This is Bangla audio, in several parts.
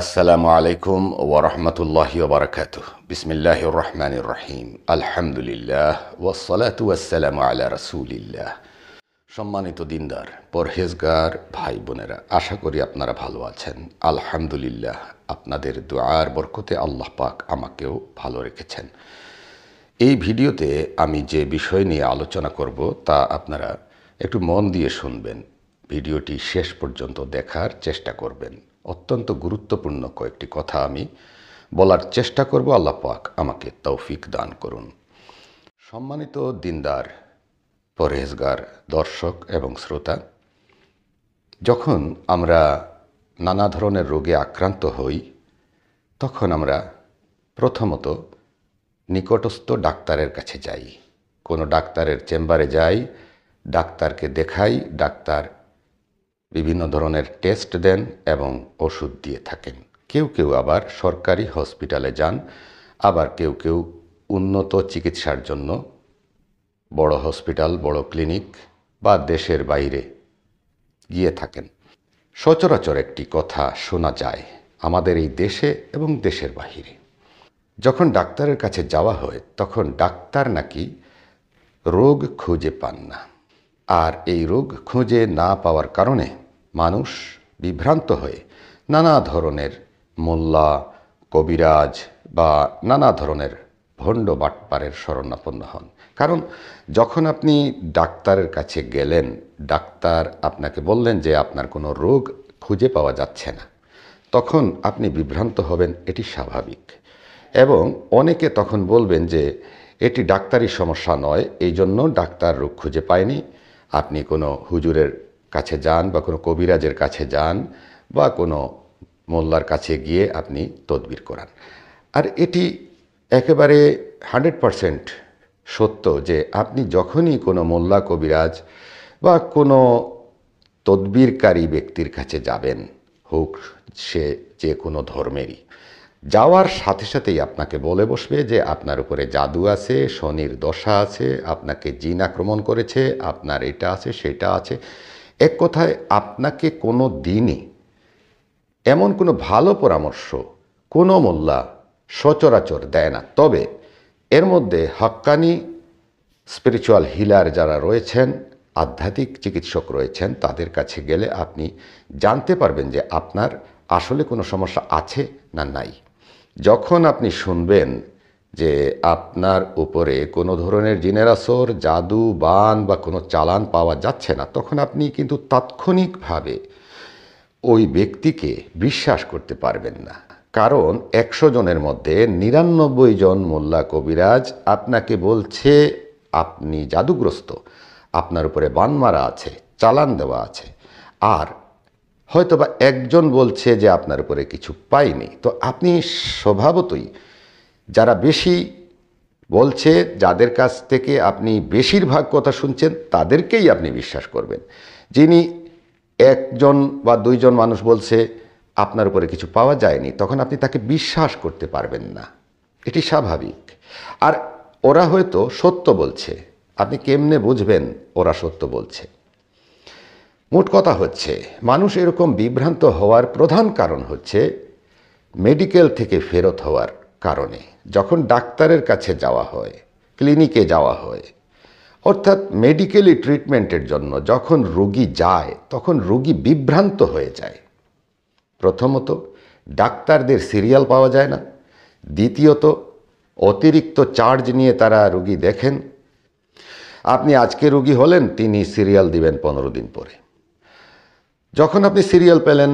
আসসালামু আলাইকুম ওয়ারহমতুল্লাহ ওবরাকাত বিসমিল্লাহ রহমান রহিম আলহামদুলিল্লাহ ওয়াসালাতু আল্লাহ আলা রসুলিল্লাহ সম্মানিত দিনদার পরহেজগার ভাই বোনেরা আশা করি আপনারা ভালো আছেন আলহামদুলিল্লাহ আপনাদের দোয়ার বরকতে আল্লাহ পাক আমাকেও ভালো রেখেছেন এই ভিডিওতে আমি যে বিষয় নিয়ে আলোচনা করব তা আপনারা একটু মন দিয়ে শুনবেন ভিডিওটি শেষ পর্যন্ত দেখার চেষ্টা করবেন অত্যন্ত গুরুত্বপূর্ণ কয়েকটি কথা আমি বলার চেষ্টা করব আল্লাহ পাক আমাকে তৌফিক দান করুন সম্মানিত দিনদার পরেজগার দর্শক এবং শ্রোতা যখন আমরা নানা ধরনের রোগে আক্রান্ত হই তখন আমরা প্রথমত নিকটস্থ ডাক্তারের কাছে যাই কোনো ডাক্তারের চেম্বারে যাই ডাক্তারকে দেখাই ডাক্তার বিভিন্ন ধরনের টেস্ট দেন এবং ওষুধ দিয়ে থাকেন কেউ কেউ আবার সরকারি হসপিটালে যান আবার কেউ কেউ উন্নত চিকিৎসার জন্য বড় হসপিটাল বড় ক্লিনিক বা দেশের বাইরে গিয়ে থাকেন সচরাচর একটি কথা শোনা যায় আমাদের এই দেশে এবং দেশের বাহিরে যখন ডাক্তারের কাছে যাওয়া হয় তখন ডাক্তার নাকি রোগ খুঁজে পান না আর এই রোগ খুঁজে না পাওয়ার কারণে মানুষ বিভ্রান্ত হয়ে নানা ধরনের মোল্লা কবিরাজ বা নানা ধরনের ভণ্ড বাটপারের শরণাপন্ন হন কারণ যখন আপনি ডাক্তারের কাছে গেলেন ডাক্তার আপনাকে বললেন যে আপনার কোনো রোগ খুঁজে পাওয়া যাচ্ছে না তখন আপনি বিভ্রান্ত হবেন এটি স্বাভাবিক এবং অনেকে তখন বলবেন যে এটি ডাক্তারি সমস্যা নয় এই জন্য ডাক্তার রোগ খুঁজে পায়নি আপনি কোনো হুজুরের কাছে যান বা কোনো কবিরাজের কাছে যান বা কোনো মোল্লার কাছে গিয়ে আপনি তদবির করান আর এটি একেবারে হান্ড্রেড পারসেন্ট সত্য যে আপনি যখনই কোনো মোল্লা কবিরাজ বা কোনো তদবিরকারী ব্যক্তির কাছে যাবেন হোক সে যে কোনো ধর্মেরই যাওয়ার সাথে সাথেই আপনাকে বলে বসবে যে আপনার উপরে জাদু আছে শনির দশা আছে আপনাকে জিন আক্রমণ করেছে আপনার এটা আছে সেটা আছে এক কথায় আপনাকে কোনো দিনই এমন কোনো ভালো পরামর্শ কোনো মোল্লা সচরাচর দেয় না তবে এর মধ্যে হাক্কানি স্পিরিচুয়াল হিলার যারা রয়েছেন আধ্যাত্মিক চিকিৎসক রয়েছেন তাদের কাছে গেলে আপনি জানতে পারবেন যে আপনার আসলে কোনো সমস্যা আছে না নাই যখন আপনি শুনবেন যে আপনার উপরে কোনো ধরনের জিনেরাসোর জাদু বান বা কোনো চালান পাওয়া যাচ্ছে না তখন আপনি কিন্তু তাৎক্ষণিকভাবে ওই ব্যক্তিকে বিশ্বাস করতে পারবেন না কারণ একশো জনের মধ্যে নিরানব্বই জন মোল্লা কবিরাজ আপনাকে বলছে আপনি জাদুগ্রস্ত আপনার উপরে বান মারা আছে চালান দেওয়া আছে আর হয়তো বা একজন বলছে যে আপনার উপরে কিছু পাইনি তো আপনি স্বভাবতই যারা বেশি বলছে যাদের কাছ থেকে আপনি বেশিরভাগ কথা শুনছেন তাদেরকেই আপনি বিশ্বাস করবেন যিনি একজন বা দুইজন মানুষ বলছে আপনার উপরে কিছু পাওয়া যায়নি তখন আপনি তাকে বিশ্বাস করতে পারবেন না এটি স্বাভাবিক আর ওরা হয়তো সত্য বলছে আপনি কেমনে বুঝবেন ওরা সত্য বলছে মোট কথা হচ্ছে মানুষ এরকম বিভ্রান্ত হওয়ার প্রধান কারণ হচ্ছে মেডিকেল থেকে ফেরত হওয়ার কারণে যখন ডাক্তারের কাছে যাওয়া হয় ক্লিনিকে যাওয়া হয় অর্থাৎ মেডিকেলি ট্রিটমেন্টের জন্য যখন রোগী যায় তখন রোগী বিভ্রান্ত হয়ে যায় প্রথমত ডাক্তারদের সিরিয়াল পাওয়া যায় না দ্বিতীয়ত অতিরিক্ত চার্জ নিয়ে তারা রুগী দেখেন আপনি আজকে রুগী হলেন তিনি সিরিয়াল দিবেন পনেরো দিন পরে যখন আপনি সিরিয়াল পেলেন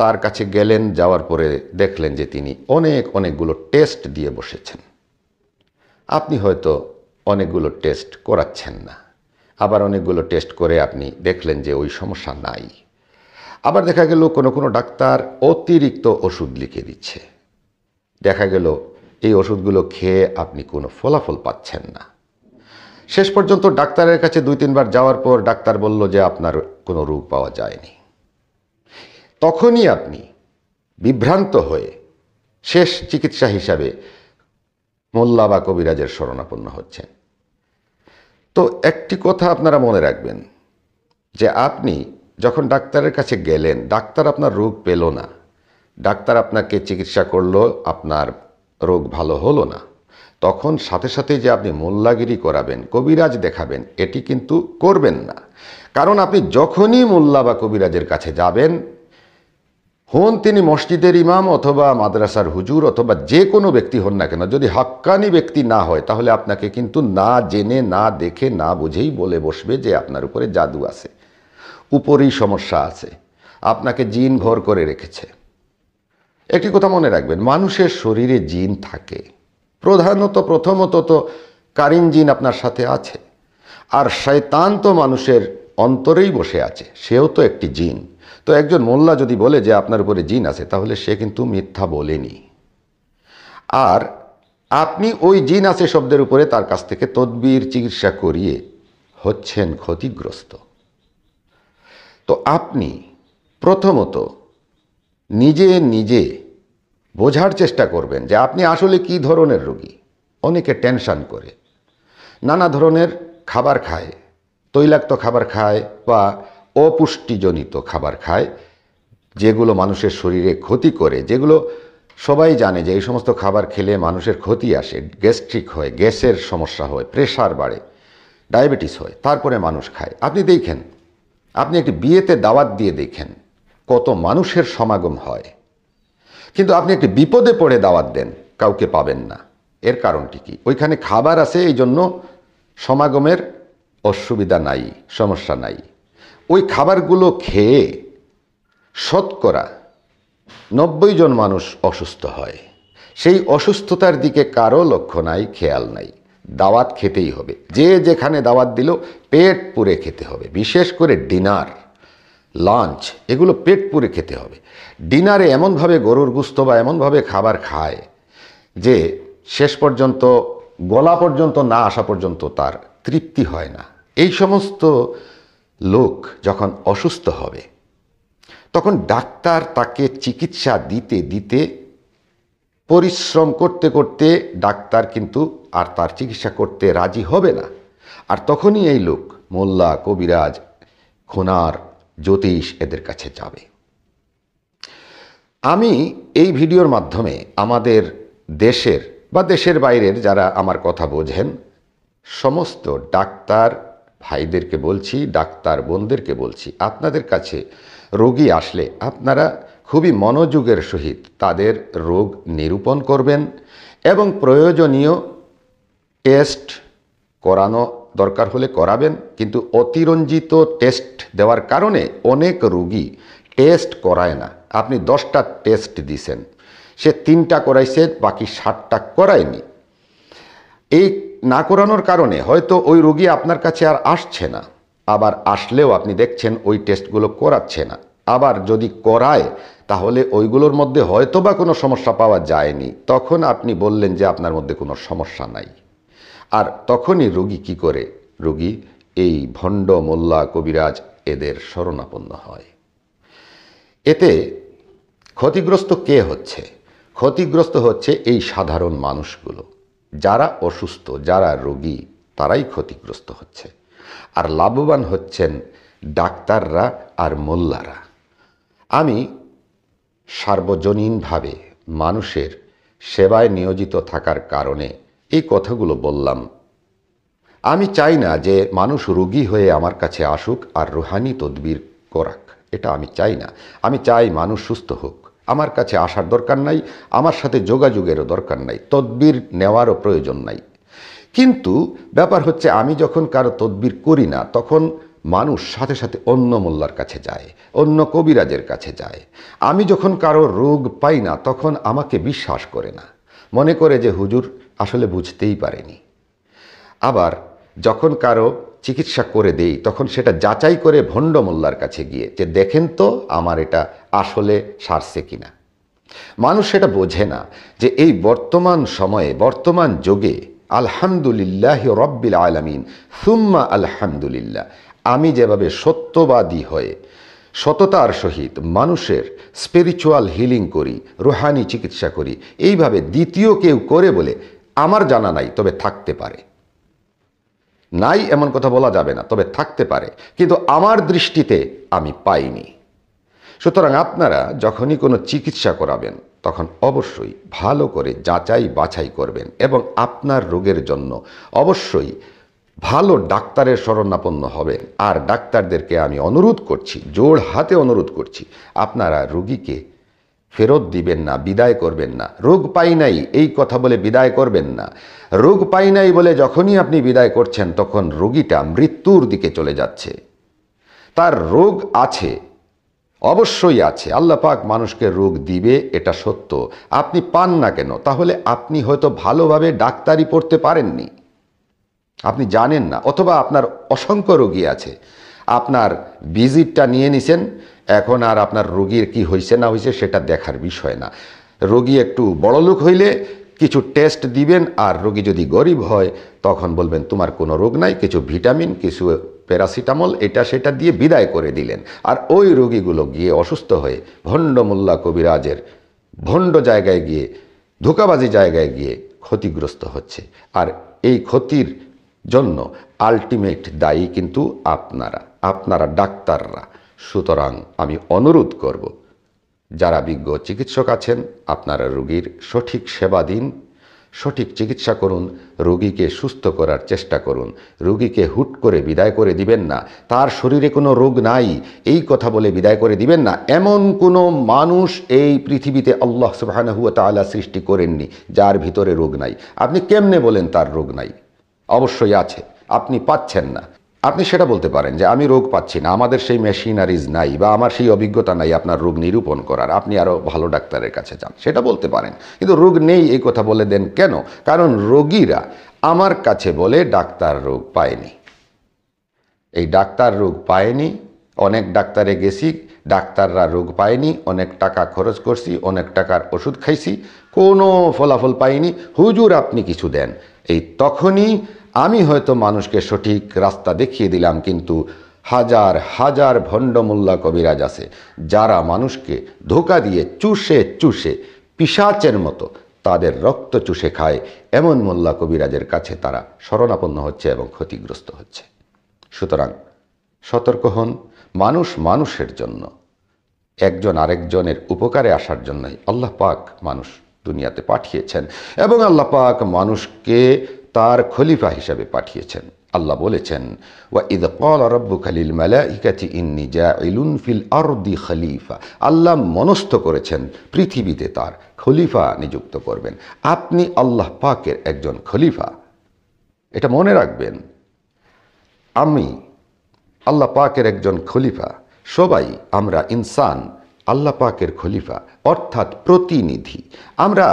তার কাছে গেলেন যাওয়ার পরে দেখলেন যে তিনি অনেক অনেকগুলো টেস্ট দিয়ে বসেছেন আপনি হয়তো অনেকগুলো টেস্ট করাচ্ছেন না আবার অনেকগুলো টেস্ট করে আপনি দেখলেন যে ওই সমস্যা নাই আবার দেখা গেল কোনো কোনো ডাক্তার অতিরিক্ত ওষুধ লিখে দিচ্ছে দেখা গেল এই ওষুধগুলো খেয়ে আপনি কোনো ফলাফল পাচ্ছেন না শেষ পর্যন্ত ডাক্তারের কাছে দুই তিনবার যাওয়ার পর ডাক্তার বলল যে আপনার কোনো রূপ পাওয়া যায়নি তখনই আপনি বিভ্রান্ত হয়ে শেষ চিকিৎসা হিসাবে মোল্লা বা কবিরাজের শরণাপন্ন হচ্ছেন তো একটি কথা আপনারা মনে রাখবেন যে আপনি যখন ডাক্তারের কাছে গেলেন ডাক্তার আপনার রোগ পেল না ডাক্তার আপনাকে চিকিৎসা করলো আপনার রোগ ভালো হলো না তখন সাথে সাথে যে আপনি মোল্লাগিরি করাবেন কবিরাজ দেখাবেন এটি কিন্তু করবেন না কারণ আপনি যখনই মোল্লা বা কবিরাজের কাছে যাবেন হন তিনি মসজিদের ইমাম অথবা মাদ্রাসার হুজুর অথবা যে কোনো ব্যক্তি হন না কেন যদি হাক্কানি ব্যক্তি না হয় তাহলে আপনাকে কিন্তু না জেনে না দেখে না বুঝেই বলে বসবে যে আপনার উপরে জাদু আছে উপরেই সমস্যা আছে আপনাকে জিন ঘর করে রেখেছে একটি কথা মনে রাখবেন মানুষের শরীরে জিন থাকে প্রধানত প্রথমত তো জিন আপনার সাথে আছে আর শয়তান তো মানুষের অন্তরেই বসে আছে সেও তো একটি জিন তো একজন মোল্লা যদি বলে যে আপনার উপরে জিন আছে তাহলে সে কিন্তু মিথ্যা বলেনি আর আপনি ওই জিন আছে শব্দের উপরে তার কাছ থেকে তদবির চিকিৎসা করিয়ে হচ্ছেন ক্ষতিগ্রস্ত তো আপনি প্রথমত নিজে নিজে বোঝার চেষ্টা করবেন যে আপনি আসলে কি ধরনের রোগী অনেকে টেনশান করে নানা ধরনের খাবার খায় তৈলাক্ত খাবার খায় বা অপুষ্টিজনিত খাবার খায় যেগুলো মানুষের শরীরে ক্ষতি করে যেগুলো সবাই জানে যে এই সমস্ত খাবার খেলে মানুষের ক্ষতি আসে গ্যাস্ট্রিক হয় গ্যাসের সমস্যা হয় প্রেশার বাড়ে ডায়াবেটিস হয় তারপরে মানুষ খায় আপনি দেখেন আপনি একটি বিয়েতে দাওয়াত দিয়ে দেখেন কত মানুষের সমাগম হয় কিন্তু আপনি একটি বিপদে পড়ে দাওয়াত দেন কাউকে পাবেন না এর কারণটি কি ওইখানে খাবার আছে এই জন্য সমাগমের অসুবিধা নাই সমস্যা নাই ওই খাবারগুলো খেয়ে শতকরা নব্বই জন মানুষ অসুস্থ হয় সেই অসুস্থতার দিকে কারো লক্ষ্য নাই খেয়াল নাই দাওয়াত খেতেই হবে যে যেখানে দাওয়াত দিল পেট পুরে খেতে হবে বিশেষ করে ডিনার লাঞ্চ এগুলো পেট পুরে খেতে হবে ডিনারে এমনভাবে গরুর গুস্ত বা এমনভাবে খাবার খায় যে শেষ পর্যন্ত গলা পর্যন্ত না আসা পর্যন্ত তার তৃপ্তি হয় না এই সমস্ত লোক যখন অসুস্থ হবে তখন ডাক্তার তাকে চিকিৎসা দিতে দিতে পরিশ্রম করতে করতে ডাক্তার কিন্তু আর তার চিকিৎসা করতে রাজি হবে না আর তখনই এই লোক মোল্লা কবিরাজ খোনার জ্যোতিষ এদের কাছে যাবে আমি এই ভিডিওর মাধ্যমে আমাদের দেশের বা দেশের বাইরের যারা আমার কথা বোঝেন সমস্ত ডাক্তার ভাইদেরকে বলছি ডাক্তার বোনদেরকে বলছি আপনাদের কাছে রোগী আসলে আপনারা খুবই মনোযোগের সহিত তাদের রোগ নিরূপণ করবেন এবং প্রয়োজনীয় টেস্ট করানো দরকার হলে করাবেন কিন্তু অতিরঞ্জিত টেস্ট দেওয়ার কারণে অনেক রুগী টেস্ট করায় না আপনি দশটা টেস্ট দিছেন সে তিনটা করাইছে বাকি ষাটটা করায়নি এই না করানোর কারণে হয়তো ওই রুগী আপনার কাছে আর আসছে না আবার আসলেও আপনি দেখছেন ওই টেস্টগুলো করাচ্ছে না আবার যদি করায় তাহলে ওইগুলোর মধ্যে হয়তো বা কোনো সমস্যা পাওয়া যায়নি তখন আপনি বললেন যে আপনার মধ্যে কোনো সমস্যা নাই আর তখনই রোগী কি করে রোগী এই ভণ্ড মোল্লা কবিরাজ এদের শরণাপন্ন হয় এতে ক্ষতিগ্রস্ত কে হচ্ছে ক্ষতিগ্রস্ত হচ্ছে এই সাধারণ মানুষগুলো যারা অসুস্থ যারা রোগী তারাই ক্ষতিগ্রস্ত হচ্ছে আর লাভবান হচ্ছেন ডাক্তাররা আর মোল্লারা আমি সার্বজনীনভাবে মানুষের সেবায় নিয়োজিত থাকার কারণে এই কথাগুলো বললাম আমি চাই না যে মানুষ রুগী হয়ে আমার কাছে আসুক আর রুহানি তদবির করাক এটা আমি চাই না আমি চাই মানুষ সুস্থ হোক আমার কাছে আসার দরকার নাই আমার সাথে যোগাযোগেরও দরকার নাই তদবির নেওয়ারও প্রয়োজন নাই কিন্তু ব্যাপার হচ্ছে আমি যখন কারো তদবির করি না তখন মানুষ সাথে সাথে অন্য মোল্লার কাছে যায় অন্য কবিরাজের কাছে যায় আমি যখন কারো রোগ পাই না তখন আমাকে বিশ্বাস করে না মনে করে যে হুজুর আসলে বুঝতেই পারেনি আবার যখন কারো চিকিৎসা করে দেই তখন সেটা যাচাই করে ভণ্ড মোল্লার কাছে গিয়ে যে দেখেন তো আমার এটা আসলে সারছে কিনা মানুষ সেটা বোঝে না যে এই বর্তমান সময়ে বর্তমান যোগে আলহামদুলিল্লাহ রব্বিল আলমিন সুম্মা আলহামদুলিল্লাহ আমি যেভাবে সত্যবাদী হয়ে সততার সহিত মানুষের স্পিরিচুয়াল হিলিং করি রুহানি চিকিৎসা করি এইভাবে দ্বিতীয় কেউ করে বলে আমার জানা নাই তবে থাকতে পারে নাই এমন কথা বলা যাবে না তবে থাকতে পারে কিন্তু আমার দৃষ্টিতে আমি পাইনি সুতরাং আপনারা যখনই কোনো চিকিৎসা করাবেন তখন অবশ্যই ভালো করে যাচাই বাছাই করবেন এবং আপনার রোগের জন্য অবশ্যই ভালো ডাক্তারের শরণাপন্ন হবেন আর ডাক্তারদেরকে আমি অনুরোধ করছি জোর হাতে অনুরোধ করছি আপনারা রুগীকে ফেরত দিবেন না বিদায় করবেন না রোগ পাই নাই এই কথা বলে বিদায় করবেন না রোগ পাই নাই বলে যখনই আপনি বিদায় করছেন তখন রোগীটা মৃত্যুর দিকে চলে যাচ্ছে তার রোগ আছে অবশ্যই আছে আল্লাহ পাক মানুষকে রোগ দিবে এটা সত্য আপনি পান না কেন তাহলে আপনি হয়তো ভালোভাবে ডাক্তারি পড়তে পারেননি আপনি জানেন না অথবা আপনার অসংখ্য রোগী আছে আপনার ভিজিটটা নিয়ে নিছেন এখন আর আপনার রোগীর কি হয়েছে না হয়েছে সেটা দেখার বিষয় না রোগী একটু বড় লোক হইলে কিছু টেস্ট দিবেন আর রোগী যদি গরিব হয় তখন বলবেন তোমার কোনো রোগ নাই কিছু ভিটামিন কিছু প্যারাসিটামল এটা সেটা দিয়ে বিদায় করে দিলেন আর ওই রোগীগুলো গিয়ে অসুস্থ হয়ে ভণ্ড মোল্লা কবিরাজের ভণ্ড জায়গায় গিয়ে ধোকাবাজি জায়গায় গিয়ে ক্ষতিগ্রস্ত হচ্ছে আর এই ক্ষতির জন্য আলটিমেট দায়ী কিন্তু আপনারা আপনারা ডাক্তাররা সুতরাং আমি অনুরোধ করব যারা বিজ্ঞ চিকিৎসক আছেন আপনারা রোগীর সঠিক সেবা দিন সঠিক চিকিৎসা করুন রোগীকে সুস্থ করার চেষ্টা করুন রোগীকে হুট করে বিদায় করে দিবেন না তার শরীরে কোনো রোগ নাই এই কথা বলে বিদায় করে দিবেন না এমন কোনো মানুষ এই পৃথিবীতে আল্লাহ সুবাহ তালা সৃষ্টি করেননি যার ভিতরে রোগ নাই আপনি কেমনে বলেন তার রোগ নাই অবশ্যই আছে আপনি পাচ্ছেন না আপনি সেটা বলতে পারেন যে আমি রোগ পাচ্ছি না আমাদের সেই মেশিনারিজ নাই বা আমার সেই অভিজ্ঞতা নাই আপনার রোগ নিরূপণ করার আপনি আরও ভালো ডাক্তারের কাছে যান সেটা বলতে পারেন কিন্তু রোগ নেই এই কথা বলে দেন কেন কারণ রোগীরা আমার কাছে বলে ডাক্তার রোগ পায়নি এই ডাক্তার রোগ পায়নি অনেক ডাক্তারে গেছি ডাক্তাররা রোগ পায়নি অনেক টাকা খরচ করছি অনেক টাকার ওষুধ খাইছি কোনো ফলাফল পাইনি হুজুর আপনি কিছু দেন এই তখনই আমি হয়তো মানুষকে সঠিক রাস্তা দেখিয়ে দিলাম কিন্তু হাজার হাজার ভণ্ডমুল্লা কবিরাজ আছে যারা মানুষকে ধোকা দিয়ে চুষে চুষে পিসাচের মতো তাদের রক্ত চুষে খায় এমন মোল্লা কবিরাজের কাছে তারা শরণাপন্ন হচ্ছে এবং ক্ষতিগ্রস্ত হচ্ছে সুতরাং সতর্ক হন মানুষ মানুষের জন্য একজন আরেকজনের উপকারে আসার জন্যই আল্লাহ পাক মানুষ দুনিয়াতে পাঠিয়েছেন এবং আল্লাহ পাক মানুষকে তার খলিফা হিসাবে পাঠিয়েছেন আল্লাহ বলেছেন ওয়া ইদ কল রব্বু খালিল মালাইকাচি ইন্নি জা ইলুন ফিল আরদি খলিফা আল্লাহ মনস্থ করেছেন পৃথিবীতে তার খলিফা নিযুক্ত করবেন আপনি আল্লাহ পাকের একজন খলিফা এটা মনে রাখবেন আমি আল্লাহ পাকের একজন খলিফা সবাই আমরা ইনসান আল্লাহ পাকের খলিফা অর্থাৎ প্রতিনিধি আমরা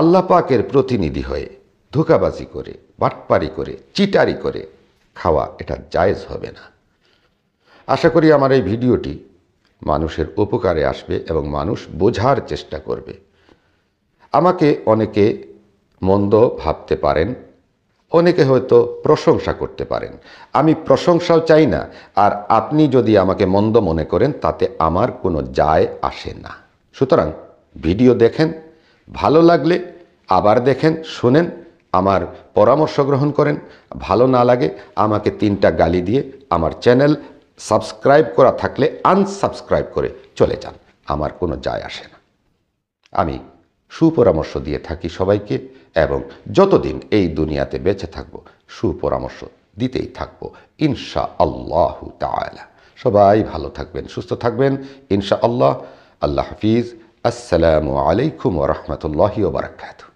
আল্লাহ পাকের প্রতিনিধি হয়ে ধোকাবাজি করে বাটপারি করে চিটারি করে খাওয়া এটা জায়েজ হবে না আশা করি আমার এই ভিডিওটি মানুষের উপকারে আসবে এবং মানুষ বোঝার চেষ্টা করবে আমাকে অনেকে মন্দ ভাবতে পারেন অনেকে হয়তো প্রশংসা করতে পারেন আমি প্রশংসাও চাই না আর আপনি যদি আমাকে মন্দ মনে করেন তাতে আমার কোনো যায় আসে না সুতরাং ভিডিও দেখেন ভালো লাগলে আবার দেখেন শোনেন আমার পরামর্শ গ্রহণ করেন ভালো না লাগে আমাকে তিনটা গালি দিয়ে আমার চ্যানেল সাবস্ক্রাইব করা থাকলে আনসাবস্ক্রাইব করে চলে যান আমার কোনো যায় আসে না আমি সুপরামর্শ দিয়ে থাকি সবাইকে এবং যতদিন এই দুনিয়াতে বেঁচে থাকব সুপরামর্শ দিতেই থাকব ইনশা আল্লাহ তালা সবাই ভালো থাকবেন সুস্থ থাকবেন ইনশা আল্লাহ আল্লাহ হাফিজ আসসালামু আলাইকুম রহমতুল্লাহ বারাকাতু